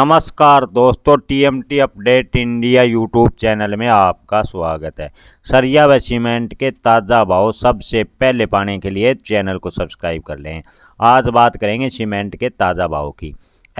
नमस्कार दोस्तों TMT update India YouTube channel में आपका स्वागत है सरिया व सीमेंट के ताज़ा भाव सबसे पहले पाने के लिए चैनल को सब्सक्राइब कर लें आज बात करेंगे सीमेंट के ताज़ा भाव की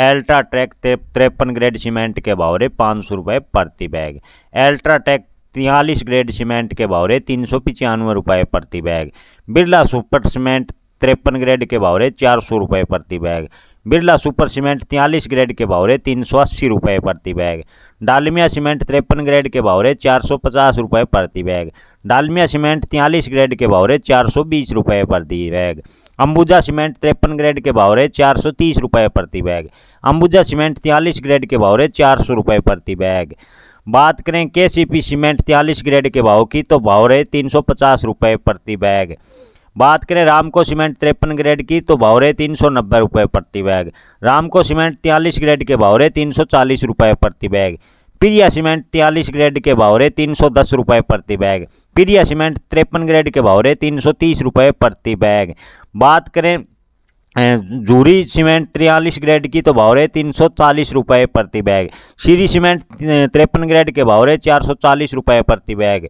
एल्ट्रा ट्रैक तिरपन ग्रेड सीमेंट के भाव रहे पाँच सौ रुपये प्रति बैग एल्ट्रा ट्रैक तिहालीस ग्रेड सीमेंट के भाव रहे तीन सौ पचानवे रुपये प्रति बैग बिरला सुपर सीमेंट तिरपन ग्रेड के भाव रहे चार सौ रुपये प्रति बैग बिरला सुपर सीमेंट तियालीस ग्रेड के भाव रहे तीन सौ अस्सी रुपये प्रति बैग डालमिया सीमेंट तिरपन ग्रेड के भाव रहे चार सौ पचास रुपये प्रति बैग डालमिया सीमेंट तियालीस ग्रेड के भाव रहे चार सौ बीस रुपये प्रति बैग अंबुजा सीमेंट तिरपन ग्रेड के भाव रहे चार सौ तीस रुपये प्रति बैग अंबुजा सीमेंट तियालीस ग्रेड के भाव रहे चार सौ रुपये प्रति बैग बात करें के सी पी सीमेंट तियालीस ग्रेड के भाव की तो भाव रहे तीन सौ पचास रुपये प्रति बैग बात करें रामको सीमेंट तिरपन ग्रेड की तो भावरे तीन सौ नब्बे रुपये प्रति बैग रामको सीमेंट तियालीस ग्रेड के भावरे तीन सौ चालीस रुपये प्रति बैग प्रिया सीमेंट तियालीस ग्रेड के भावरे तीन सौ दस रुपये प्रति बैग प्रिया सीमेंट तिरपन ग्रेड के भावरे तीन सौ तीस रुपये प्रति बैग बात करें जूरी सीमेंट तिरयालीस ग्रेड की तो भाव रहे तीन सौ चालीस रुपये प्रति बैग श्री सीमेंट तिरपन ग्रेड के भाव रहे चार सौ चालीस रुपये प्रति बैग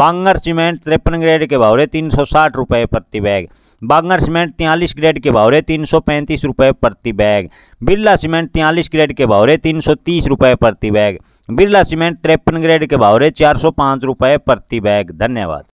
बांगर सीमेंट तिरपन ग्रेड के भाव रहे तीन सौ साठ रुपये प्रति बैग बांगर सीमेंट तियालीस ग्रेड के भाव रहे तीन सौ पैंतीस रुपये प्रति बैग बिरला सीमेंट तियालीस ग्रेड के भाव रहे तीन सौ तीस रुपये प्रति बैग बिरला सीमेंट तिरपन ग्रेड के भाव रहे चार सौ पाँच रुपये प्रति बैग धन्यवाद